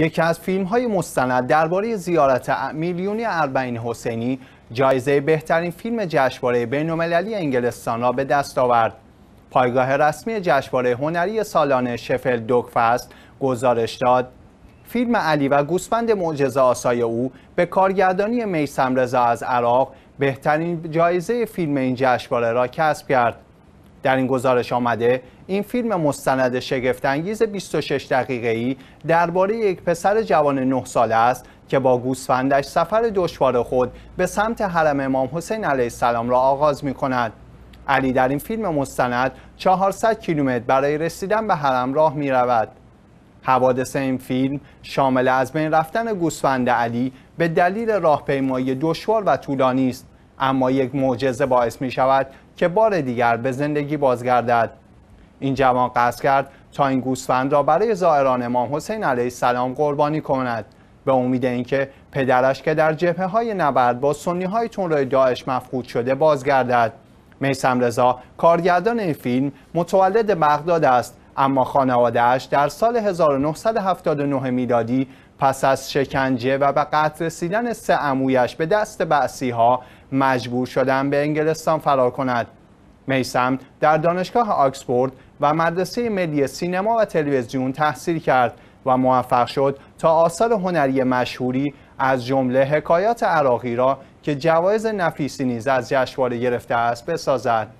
یکی از فیلم های مستند درباره زیارت میلیونی اربعین حسینی جایزه بهترین فیلم جشنواره بین‌المللی انگلستان را به دست آورد. پایگاه رسمی جشنواره هنری سالانه شفل دوکفست گزارش داد فیلم علی و گوسفند معجزه آسای او به کارگردانی میسم رضا از عراق بهترین جایزه فیلم این جشنواره را کسب کرد. در این گزارش آمده این فیلم مستند انگیز 26 دقیقه ای درباره یک پسر جوان 9 ساله است که با گوسفندش سفر دشوار خود به سمت حرم امام حسین علیه السلام را آغاز می کند. علی در این فیلم مستند 400 کیلومتر برای رسیدن به حرم راه می رود. حوادث این فیلم شامل از بین رفتن گوسفند علی به دلیل راهپیمایی دشوار و طولانی است اما یک معجزه باعث می شود که بار دیگر به زندگی بازگردد این جوان قصد کرد تا این گوسفند را برای زائران امام حسین علیه السلام قربانی کند به امید اینکه پدرش که در جبهه های نبرد با سنی های تون داعش مفقود شده بازگردد میسم رضا کارگردان این فیلم متولد بغداد است اما خانوادهش در سال 1979 میلادی پس از شکنجه و به قتل رسیدن سه امویش به دست بعثی ها مجبور شدن به انگلستان فرار کند میسم در دانشگاه آکسفورد و مدرسه ملی سینما و تلویزیون تحصیل کرد و موفق شد تا آثار هنری مشهوری از جمله حکایات عراقی را که جوایز نفیسی نیز از جشنواره گرفته است بسازد